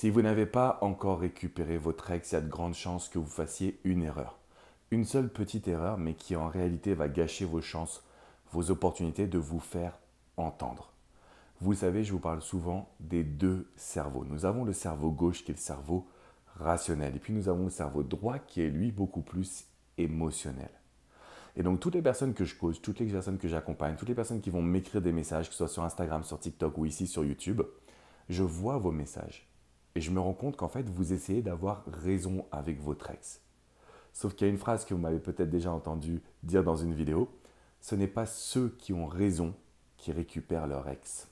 Si vous n'avez pas encore récupéré votre ex, il y a de grandes chances que vous fassiez une erreur. Une seule petite erreur, mais qui en réalité va gâcher vos chances, vos opportunités de vous faire entendre. Vous savez, je vous parle souvent des deux cerveaux. Nous avons le cerveau gauche qui est le cerveau rationnel, et puis nous avons le cerveau droit qui est lui beaucoup plus émotionnel. Et donc toutes les personnes que je cause, toutes les personnes que j'accompagne, toutes les personnes qui vont m'écrire des messages, que ce soit sur Instagram, sur TikTok ou ici sur YouTube, je vois vos messages. Et je me rends compte qu'en fait, vous essayez d'avoir raison avec votre ex. Sauf qu'il y a une phrase que vous m'avez peut-être déjà entendu dire dans une vidéo, ce n'est pas ceux qui ont raison qui récupèrent leur ex.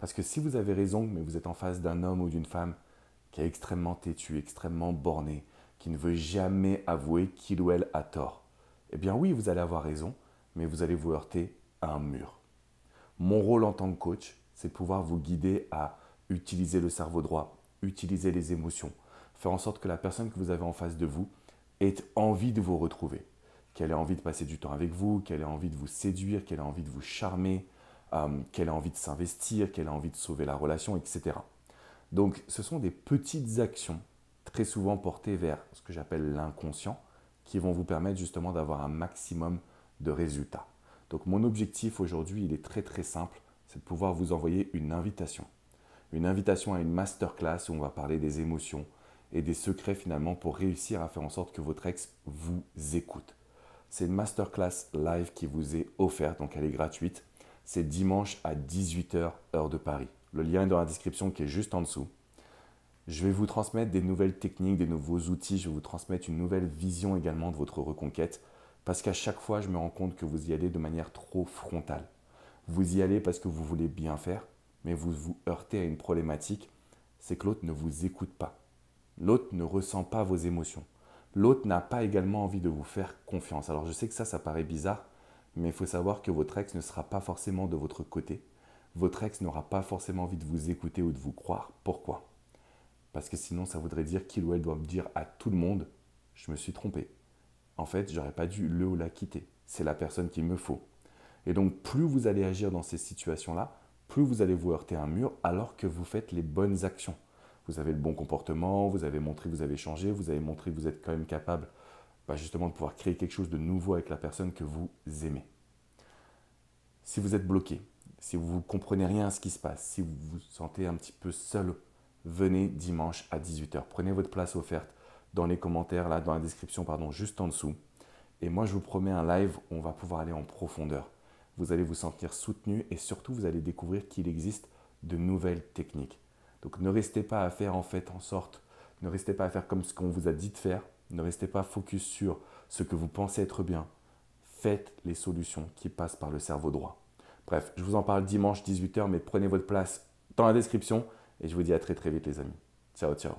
Parce que si vous avez raison, mais vous êtes en face d'un homme ou d'une femme qui est extrêmement têtu, extrêmement borné, qui ne veut jamais avouer qu'il ou elle a tort, eh bien oui, vous allez avoir raison, mais vous allez vous heurter à un mur. Mon rôle en tant que coach, c'est de pouvoir vous guider à utiliser le cerveau droit, utiliser les émotions, faire en sorte que la personne que vous avez en face de vous ait envie de vous retrouver, qu'elle ait envie de passer du temps avec vous, qu'elle ait envie de vous séduire, qu'elle ait envie de vous charmer, euh, qu'elle ait envie de s'investir, qu'elle ait envie de sauver la relation, etc. Donc ce sont des petites actions très souvent portées vers ce que j'appelle l'inconscient qui vont vous permettre justement d'avoir un maximum de résultats. Donc mon objectif aujourd'hui, il est très très simple, c'est de pouvoir vous envoyer une invitation une invitation à une masterclass où on va parler des émotions et des secrets finalement pour réussir à faire en sorte que votre ex vous écoute. C'est une masterclass live qui vous est offerte, donc elle est gratuite. C'est dimanche à 18h heure de Paris. Le lien est dans la description qui est juste en dessous. Je vais vous transmettre des nouvelles techniques, des nouveaux outils, je vais vous transmettre une nouvelle vision également de votre reconquête, parce qu'à chaque fois, je me rends compte que vous y allez de manière trop frontale. Vous y allez parce que vous voulez bien faire, mais vous vous heurtez à une problématique, c'est que l'autre ne vous écoute pas. L'autre ne ressent pas vos émotions. L'autre n'a pas également envie de vous faire confiance. Alors je sais que ça, ça paraît bizarre, mais il faut savoir que votre ex ne sera pas forcément de votre côté. Votre ex n'aura pas forcément envie de vous écouter ou de vous croire. Pourquoi Parce que sinon, ça voudrait dire qu'il ou elle doit me dire à tout le monde Je me suis trompé. En fait, j'aurais pas dû le ou la quitter. C'est la personne qu'il me faut. Et donc, plus vous allez agir dans ces situations-là, plus vous allez vous heurter un mur alors que vous faites les bonnes actions. Vous avez le bon comportement, vous avez montré que vous avez changé, vous avez montré que vous êtes quand même capable bah, justement de pouvoir créer quelque chose de nouveau avec la personne que vous aimez. Si vous êtes bloqué, si vous ne comprenez rien à ce qui se passe, si vous vous sentez un petit peu seul, venez dimanche à 18h. Prenez votre place offerte dans les commentaires, là, dans la description, pardon, juste en dessous. Et moi, je vous promets un live où on va pouvoir aller en profondeur vous allez vous sentir soutenu et surtout vous allez découvrir qu'il existe de nouvelles techniques. Donc ne restez pas à faire en fait en sorte, ne restez pas à faire comme ce qu'on vous a dit de faire, ne restez pas focus sur ce que vous pensez être bien. Faites les solutions qui passent par le cerveau droit. Bref, je vous en parle dimanche 18h, mais prenez votre place dans la description et je vous dis à très très vite les amis. Ciao ciao